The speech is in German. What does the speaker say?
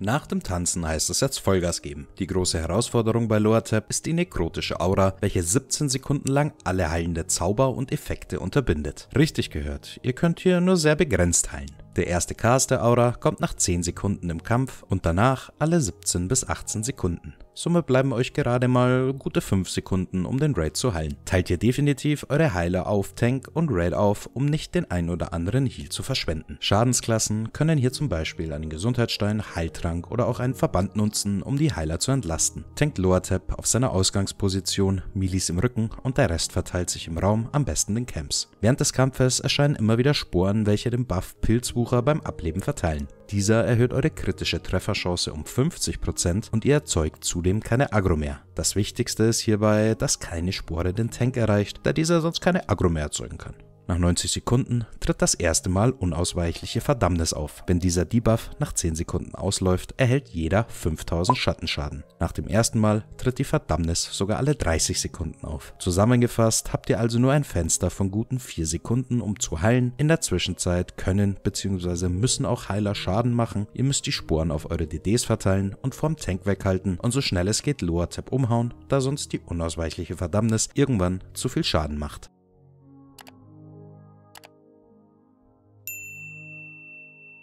Nach dem Tanzen heißt es jetzt Vollgas geben. Die große Herausforderung bei Loatep ist die nekrotische Aura, welche 17 Sekunden lang alle heilende Zauber und Effekte unterbindet. Richtig gehört, ihr könnt hier nur sehr begrenzt heilen. Der erste Cast der Aura kommt nach 10 Sekunden im Kampf und danach alle 17 bis 18 Sekunden. Somit bleiben euch gerade mal gute 5 Sekunden, um den Raid zu heilen. Teilt ihr definitiv eure Heiler auf Tank und Raid auf, um nicht den ein oder anderen Heal zu verschwenden. Schadensklassen können hier zum Beispiel einen Gesundheitsstein, Heiltrank oder auch einen Verband nutzen, um die Heiler zu entlasten. Tankt Tap auf seiner Ausgangsposition, Milis im Rücken und der Rest verteilt sich im Raum, am besten den Camps. Während des Kampfes erscheinen immer wieder Sporen, welche den Buff Pilzbuch Besucher beim Ableben verteilen. Dieser erhöht eure kritische Trefferchance um 50% und ihr erzeugt zudem keine Agro mehr. Das wichtigste ist hierbei, dass keine Spore den Tank erreicht, da dieser sonst keine Agro mehr erzeugen kann. Nach 90 Sekunden tritt das erste Mal unausweichliche Verdammnis auf. Wenn dieser Debuff nach 10 Sekunden ausläuft, erhält jeder 5000 Schattenschaden. Nach dem ersten Mal tritt die Verdammnis sogar alle 30 Sekunden auf. Zusammengefasst habt ihr also nur ein Fenster von guten 4 Sekunden, um zu heilen. In der Zwischenzeit können bzw. müssen auch Heiler Schaden machen. Ihr müsst die Sporen auf eure DDs verteilen und vorm Tank weghalten und so schnell es geht Lower Tap umhauen, da sonst die unausweichliche Verdammnis irgendwann zu viel Schaden macht.